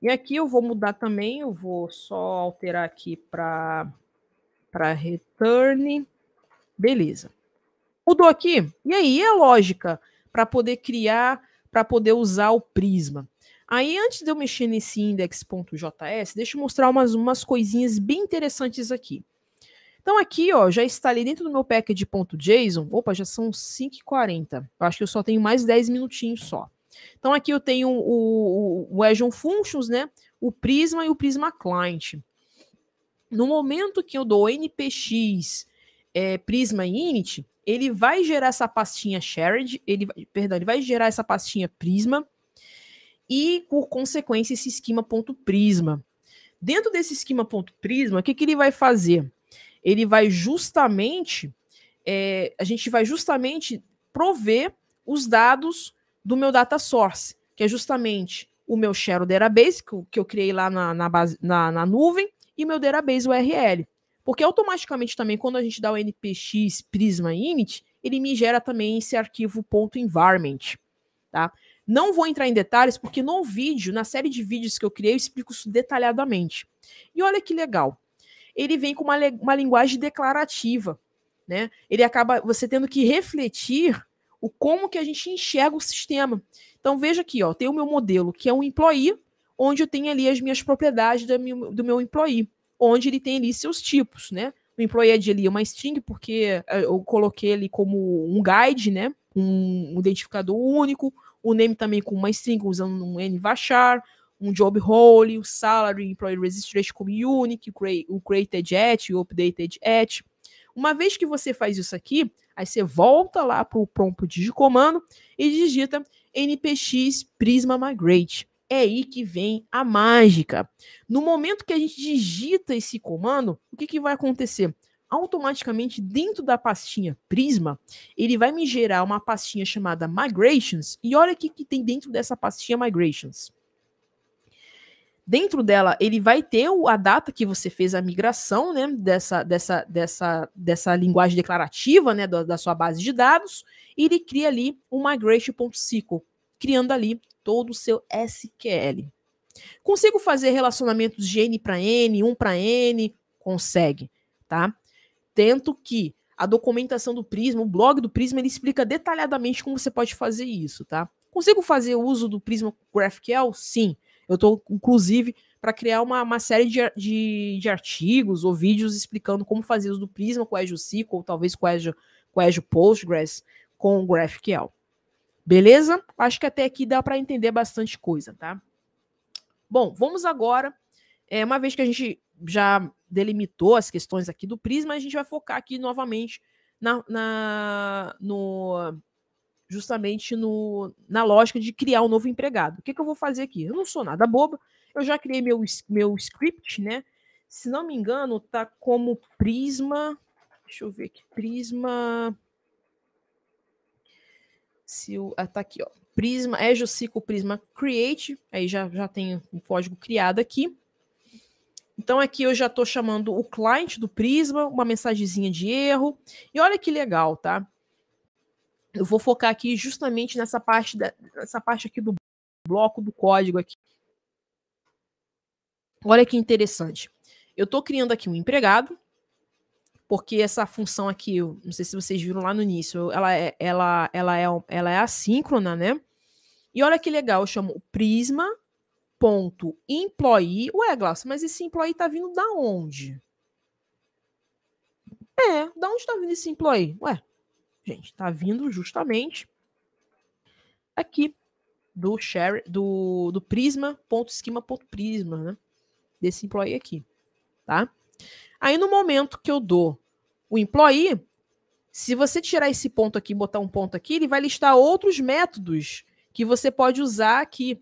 E aqui eu vou mudar também, eu vou só alterar aqui para return. Beleza. Mudou aqui? E aí, a é lógica para poder criar, para poder usar o prisma? Aí, antes de eu mexer nesse index.js, deixa eu mostrar umas, umas coisinhas bem interessantes aqui. Então, aqui, ó, já instalei dentro do meu package.json. Opa, já são 5h40. Eu acho que eu só tenho mais 10 minutinhos só. Então, aqui eu tenho o, o, o Azure Functions, né? O Prisma e o Prisma Client. No momento que eu dou npx é, eh, Prisma Init, ele vai gerar essa pastinha shared, ele, perdão, ele vai gerar essa pastinha prisma e, por consequência, esse esquema.prisma. Dentro desse esquema.prisma, o que, que ele vai fazer? Ele vai justamente, é, a gente vai justamente prover os dados do meu data source, que é justamente o meu Shared Database, que eu, que eu criei lá na, na, base, na, na nuvem, e meu Database URL. Porque automaticamente também, quando a gente dá o npx prisma init, ele me gera também esse arquivo .environment, tá? Não vou entrar em detalhes, porque no vídeo, na série de vídeos que eu criei, eu explico isso detalhadamente. E olha que legal. Ele vem com uma, uma linguagem declarativa, né? Ele acaba você tendo que refletir o como que a gente enxerga o sistema. Então veja aqui, ó, tem o meu modelo, que é um employee, onde eu tenho ali as minhas propriedades do meu, do meu employee onde ele tem ali seus tipos, né? O Employed ali é uma string porque é, eu coloquei ele como um guide, né? Um, identificador único, o name também com uma string usando um N Vachar, um job role, o salary, employee registration como unique, o created at, o updated at. Uma vez que você faz isso aqui, aí você volta lá para o prompt de comando e digita npx prisma migrate é aí que vem a mágica. No momento que a gente digita esse comando, o que, que vai acontecer? Automaticamente, dentro da pastinha Prisma, ele vai me gerar uma pastinha chamada Migrations. E olha o que, que tem dentro dessa pastinha Migrations. Dentro dela, ele vai ter a data que você fez a migração né, dessa, dessa, dessa, dessa linguagem declarativa né, da, da sua base de dados, e ele cria ali um migration.sql, criando ali todo o seu SQL. Consigo fazer relacionamentos de N para N, 1 para N? Consegue, tá? Tento que a documentação do Prisma, o blog do Prisma, ele explica detalhadamente como você pode fazer isso, tá? Consigo fazer uso do Prisma GraphQL? Sim. Eu estou, inclusive, para criar uma, uma série de, de, de, artigos ou vídeos explicando como fazer uso do Prisma com o Azure SQL, ou talvez com o Azure, com o Azure Postgres, com o GraphQL. Beleza? Acho que até aqui dá para entender bastante coisa, tá? Bom, vamos agora, é, uma vez que a gente já delimitou as questões aqui do prisma, a gente vai focar aqui novamente na, na no justamente no, na lógica de criar um novo empregado. O que, que eu vou fazer aqui? Eu não sou nada boba, eu já criei meu, meu script, né? Se não me engano, tá como prisma. Deixa eu ver aqui. Prisma se o, ah, tá aqui, ó. Prisma, Azure é SQL Prisma Create. Aí já, já tem um código criado aqui. Então aqui eu já estou chamando o cliente do Prisma, uma mensagenzinha de erro. E olha que legal, tá? Eu vou focar aqui justamente nessa parte, da, nessa parte aqui do bloco do código aqui. Olha que interessante. Eu estou criando aqui um empregado, porque essa função aqui, não sei se vocês viram lá no início, ela é, ela, ela é, ela é assíncrona, né? E olha que legal, eu chamo prisma ponto Ué, Glaucio, mas esse employee tá vindo da onde? É, da onde tá vindo esse employee? Ué, gente, tá vindo justamente aqui do share do, do prisma.esquema.prisma, né? Desse employee aqui, tá? Aí no momento que eu dou o employee, se você tirar esse ponto aqui e botar um ponto aqui, ele vai listar outros métodos que você pode usar aqui.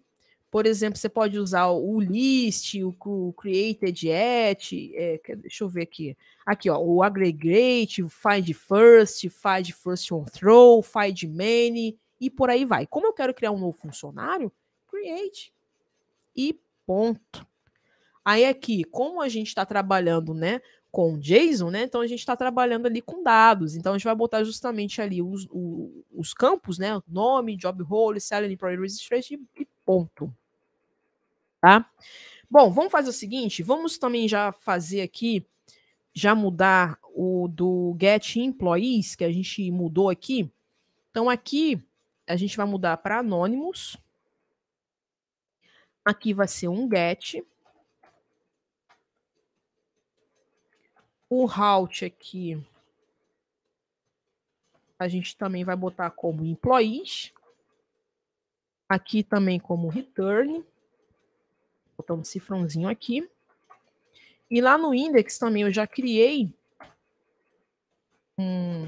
Por exemplo, você pode usar o list, o created at, é, deixa eu ver aqui. Aqui, ó, o aggregate, o find first, find first on throw, find many e por aí vai. Como eu quero criar um novo funcionário, create e ponto. Aí aqui, como a gente está trabalhando, né, com JSON, né? Então a gente está trabalhando ali com dados. Então a gente vai botar justamente ali os, os, os campos, né? Nome, job role, salary, employee registration e, ponto. Tá? Bom, vamos fazer o seguinte, vamos também já fazer aqui, já mudar o do get employees que a gente mudou aqui. Então aqui a gente vai mudar para anônimos. Aqui vai ser um get O Halt aqui, é a gente também vai botar como employees. Aqui também como return. Botar um cifrãozinho aqui. E lá no index também eu já criei um,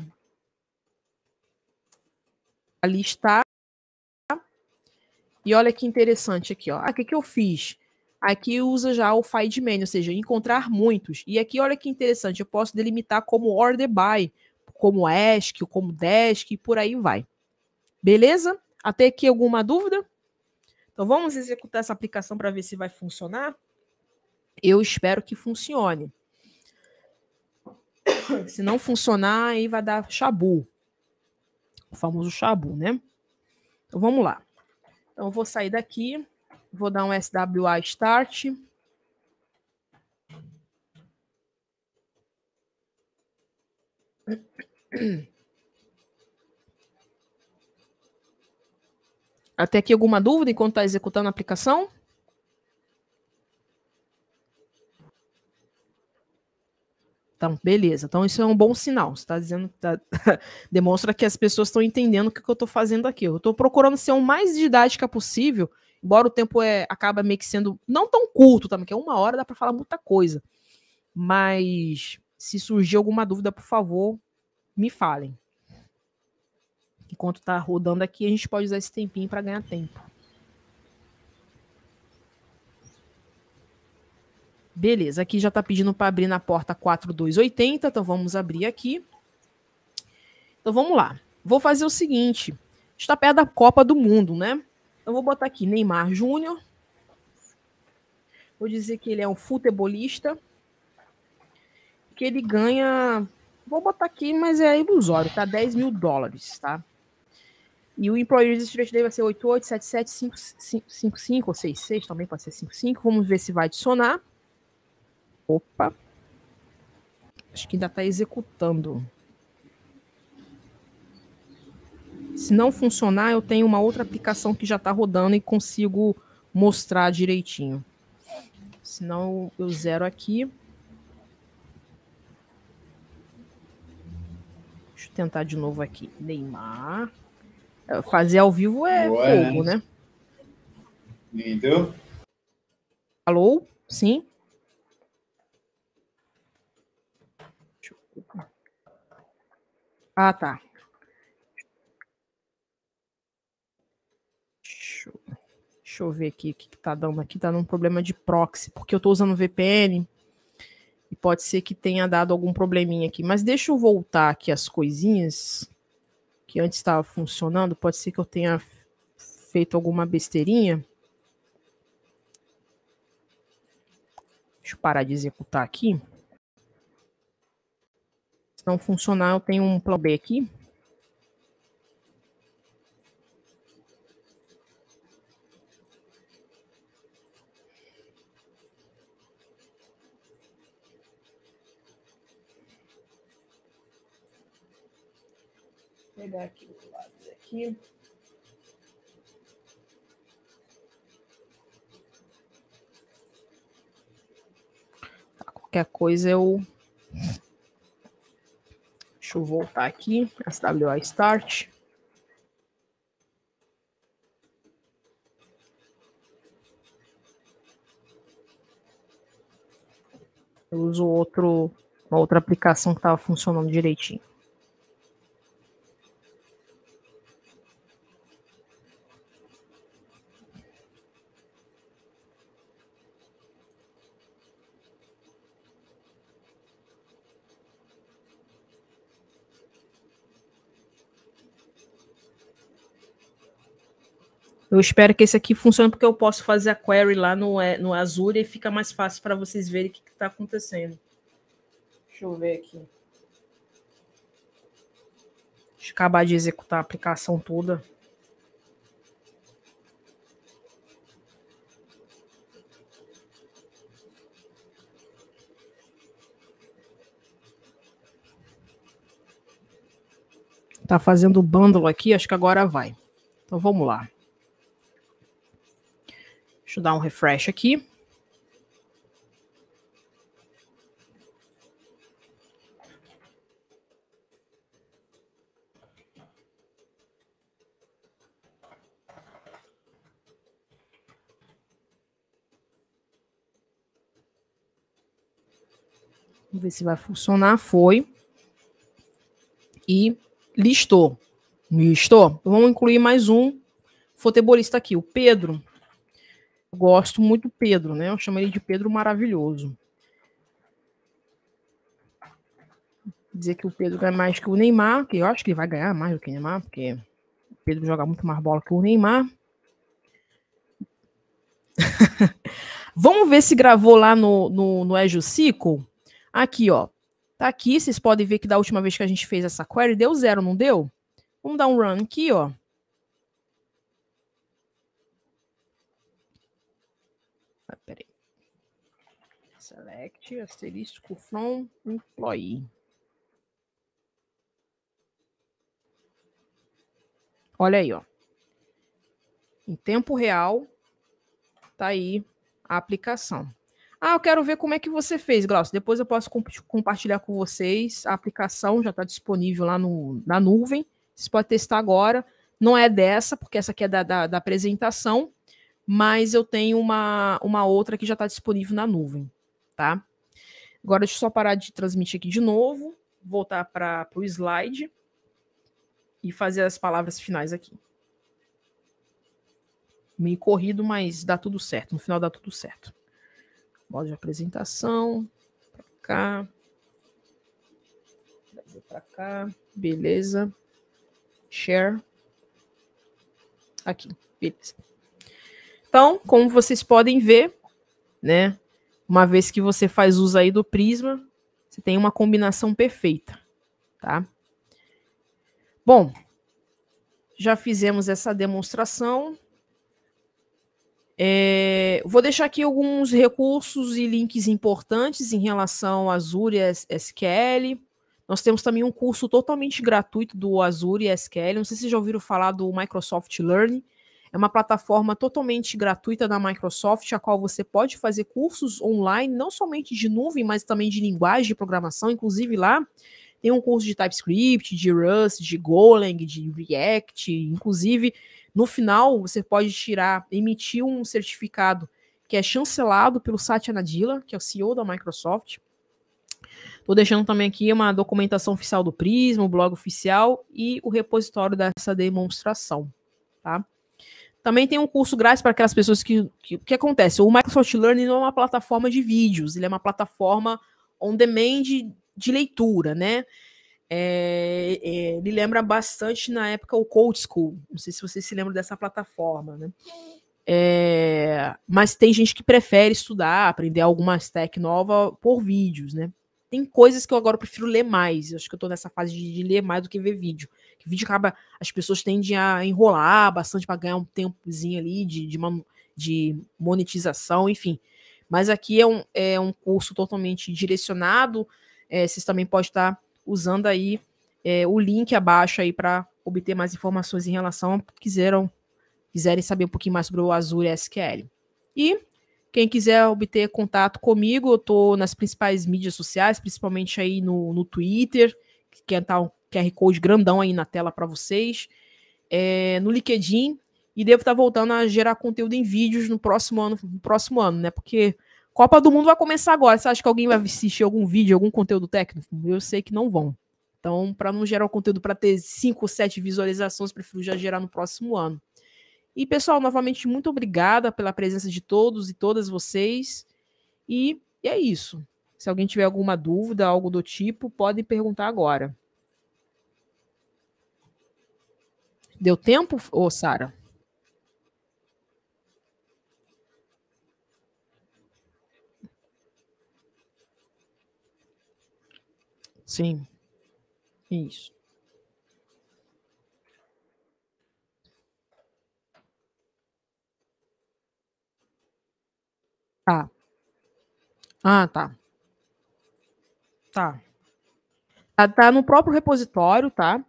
a listar. E olha que interessante aqui, ó. Aqui ah, que eu fiz Aqui usa já o find many, ou seja, encontrar muitos. E aqui, olha que interessante, eu posso delimitar como order by, como ESC, como DESC, e por aí vai. Beleza? Até aqui alguma dúvida? Então vamos executar essa aplicação para ver se vai funcionar. Eu espero que funcione. Se não funcionar, aí vai dar chabu. O famoso chabu, né? Então vamos lá. Então eu vou sair daqui. Vou dar um SWA start. Até ah, aqui alguma dúvida enquanto está executando a aplicação? Então, beleza. Então, isso é um bom sinal. Você está dizendo que tá... demonstra que as pessoas estão entendendo o que, que eu estou fazendo aqui. Eu estou procurando ser o mais didática possível Embora o tempo é, acaba meio que sendo não tão curto também, que é uma hora, dá para falar muita coisa. Mas se surgir alguma dúvida, por favor, me falem. Enquanto está rodando aqui, a gente pode usar esse tempinho para ganhar tempo. Beleza, aqui já está pedindo para abrir na porta 4280, então vamos abrir aqui. Então vamos lá. Vou fazer o seguinte: está perto da Copa do Mundo, né? eu vou botar aqui Neymar Júnior. Vou dizer que ele é um futebolista. Que ele ganha. Vou botar aqui, mas é ilusório, tá? 10 mil dólares, tá? E o Employee Registration Day vai ser 887755 ou 66, também pode ser 55. Vamos ver se vai adicionar. Opa. Acho que ainda está executando. Se não funcionar, eu tenho uma outra aplicação que já está rodando e consigo mostrar direitinho. Senão eu zero aqui. Deixa eu tentar de novo aqui. Neymar. É, fazer ao vivo é fogo, né? Lindo. Né? Alô? Sim? Ah, tá. Deixa eu ver aqui o que, que tá dando aqui. Tá dando um problema de proxy, porque eu tô usando VPN e pode ser que tenha dado algum probleminha aqui. Mas deixa eu voltar aqui as coisinhas que antes estava funcionando. Pode ser que eu tenha feito alguma besteirinha. Deixa eu parar de executar aqui. Se não funcionar, eu tenho um problema B aqui. pegar aqui os lados aqui. Tá, qualquer coisa eu. Deixa eu voltar aqui. SWA Start. Eu uso outro, uma outra aplicação que estava funcionando direitinho. Eu espero que esse aqui funcione porque eu posso fazer a query lá no, é, no Azure e fica mais fácil para vocês verem o que está acontecendo. Deixa eu ver aqui. Deixa eu acabar de executar a aplicação toda. Tá fazendo o bundle aqui, acho que agora vai. Então vamos lá. Deixa eu dar um refresh aqui. Vamos ver se vai funcionar. Foi. E listou. Listou. Vamos incluir mais um futebolista aqui, o Pedro gosto muito do Pedro, né? Eu chamo ele de Pedro Maravilhoso. Dizer que o Pedro ganha mais que o Neymar, que eu acho que ele vai ganhar mais do que o Neymar, porque o Pedro joga muito mais bola que o Neymar. Vamos ver se gravou lá no, no, no Ejo Cico. Aqui, ó. Tá aqui, vocês podem ver que da última vez que a gente fez essa query, deu zero, não deu? Vamos dar um run aqui, ó. select asterisco from employee. Olha aí, ó. Em tempo real, tá aí a aplicação. Ah, eu quero ver como é que você fez, Glaucio. Depois eu posso comp compartilhar com vocês. A aplicação já está disponível lá no, na nuvem. Você pode testar agora. Não é dessa, porque essa aqui é da, da, da apresentação, mas eu tenho uma, uma outra que já está disponível na nuvem tá? Agora deixa eu só parar de transmitir aqui de novo, voltar para o slide e fazer as palavras finais aqui. Meio corrido, mas dá tudo certo. No final dá tudo certo. Modo de apresentação, para cá, para cá, beleza. Share. Aqui, beleza. Então, como vocês podem ver, né? Uma vez que você faz uso aí do prisma, você tem uma combinação perfeita, tá? Bom, já fizemos essa demonstração. É, vou deixar aqui alguns recursos e links importantes em relação ao Azure SQL. Nós temos também um curso totalmente gratuito do Azure SQL. Não sei se vocês já ouviram falar do Microsoft Learning, é uma plataforma totalmente gratuita da Microsoft, a qual você pode fazer cursos online, não somente de nuvem, mas também de linguagem de programação. Inclusive lá tem um curso de TypeScript, de Rust, de Golang, de React. Inclusive, no final, você pode tirar, emitir um certificado que é chancelado pelo Satya Nadella, que é o CEO da Microsoft. Estou deixando também aqui uma documentação oficial do Prisma, o blog oficial e o repositório dessa demonstração. Tá? Também tem um curso grátis para aquelas pessoas que. O que, que, acontece? O Microsoft Learning não é uma plataforma de vídeos, ele é uma plataforma on demand de, de leitura, né? É, é, ele lembra bastante na época o Code School. Não sei se vocês se lembram dessa plataforma, né? É, mas tem gente que prefere estudar, aprender algumas tech nova por vídeos, né? Tem coisas que eu agora prefiro ler mais. Eu acho que eu tô nessa fase de, de ler mais do que ver vídeo. Que vídeo acaba. As pessoas tendem a enrolar bastante para ganhar um tempozinho ali de, de, de monetização, enfim. Mas aqui é um, é um curso totalmente direcionado. É, vocês também podem estar usando aí é, o link abaixo aí para obter mais informações em relação a quiseram, quiserem saber um pouquinho mais sobre o Azure SQL. E quem quiser obter contato comigo, eu estou nas principais mídias sociais, principalmente aí no, no Twitter, que é tá um QR Code grandão aí na tela para vocês, é, no LinkedIn, e devo estar tá voltando a gerar conteúdo em vídeos no próximo ano, no próximo ano, né? Porque Copa do Mundo vai começar agora. Você acha que alguém vai assistir algum vídeo, algum conteúdo técnico? Eu sei que não vão. Então, para não gerar o conteúdo para ter 5 ou 7 visualizações, prefiro já gerar no próximo ano. E, pessoal, novamente, muito obrigada pela presença de todos e todas vocês. E, e é isso. Se alguém tiver alguma dúvida, algo do tipo, pode perguntar agora. Deu tempo, ô Sara? Sim. Isso. Tá. Ah, tá. Tá. Tá, tá no próprio repositório, tá?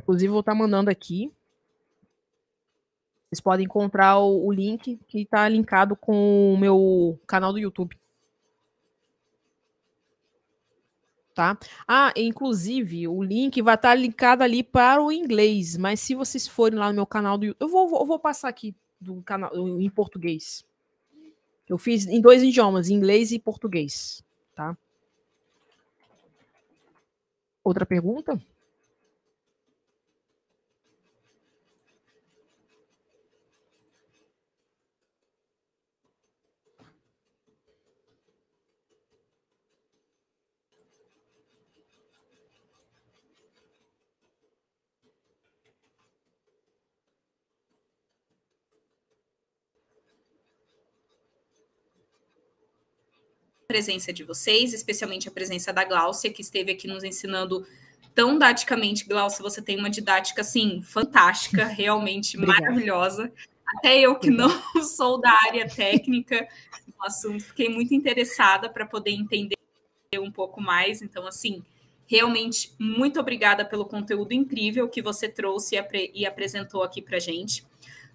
Inclusive, vou estar tá mandando aqui. Vocês podem encontrar o, o link que está linkado com o meu canal do YouTube. tá? Ah, inclusive, o link vai estar tá linkado ali para o inglês, mas se vocês forem lá no meu canal do YouTube, eu vou, eu vou passar aqui do canal em português. Eu fiz em dois idiomas, inglês e português, tá? Outra pergunta? presença de vocês, especialmente a presença da Gláucia, que esteve aqui nos ensinando tão didaticamente. Gláucia, você tem uma didática, assim, fantástica, realmente maravilhosa. Até eu, que não sou da área técnica do assunto, fiquei muito interessada para poder entender um pouco mais. Então, assim, realmente, muito obrigada pelo conteúdo incrível que você trouxe e, e apresentou aqui para gente.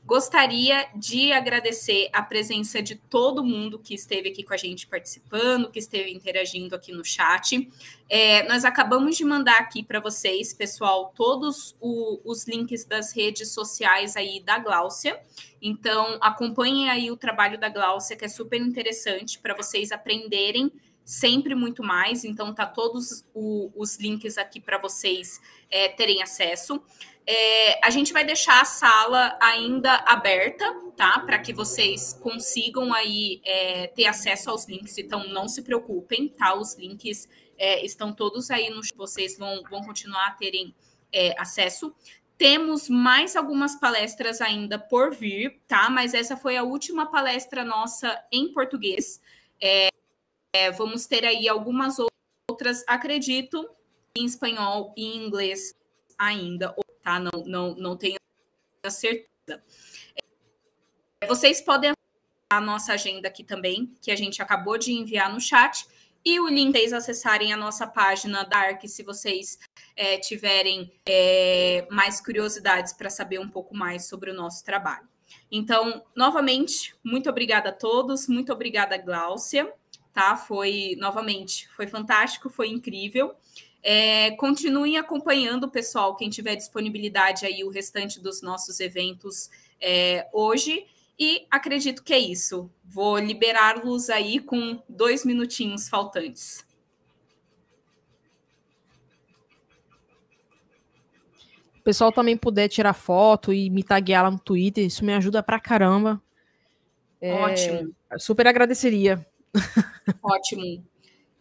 Gostaria de agradecer a presença de todo mundo que esteve aqui com a gente participando, que esteve interagindo aqui no chat. É, nós acabamos de mandar aqui para vocês, pessoal, todos o, os links das redes sociais aí da Gláucia. Então, acompanhem aí o trabalho da Gláucia, que é super interessante para vocês aprenderem sempre muito mais. Então, tá todos o, os links aqui para vocês é, terem acesso. É, a gente vai deixar a sala ainda aberta, tá? Para que vocês consigam aí é, ter acesso aos links. Então, não se preocupem, tá? Os links é, estão todos aí no. Vocês vão, vão continuar a terem é, acesso. Temos mais algumas palestras ainda por vir, tá? Mas essa foi a última palestra nossa em português. É, é, vamos ter aí algumas outras, acredito, em espanhol e inglês ainda, tá? Não, não, não tenho certeza. É, vocês podem a nossa agenda aqui também, que a gente acabou de enviar no chat, e o link para vocês acessarem a nossa página da ARC se vocês é, tiverem é, mais curiosidades para saber um pouco mais sobre o nosso trabalho. Então, novamente, muito obrigada a todos, muito obrigada, Gláucia, tá? Foi, novamente, foi fantástico, foi incrível. É, continuem acompanhando, pessoal, quem tiver disponibilidade aí, o restante dos nossos eventos é, hoje. E acredito que é isso. Vou liberá-los aí com dois minutinhos faltantes. O pessoal também puder tirar foto e me taguear lá no Twitter, isso me ajuda pra caramba. É, Ótimo. Super agradeceria. Ótimo.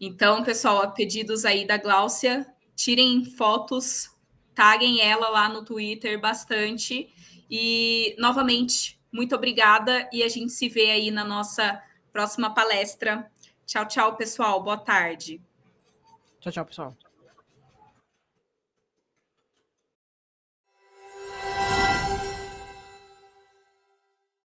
Então, pessoal, pedidos aí da Gláucia, tirem fotos, taguem ela lá no Twitter bastante. E, novamente, muito obrigada e a gente se vê aí na nossa próxima palestra. Tchau, tchau, pessoal. Boa tarde. Tchau, tchau, pessoal.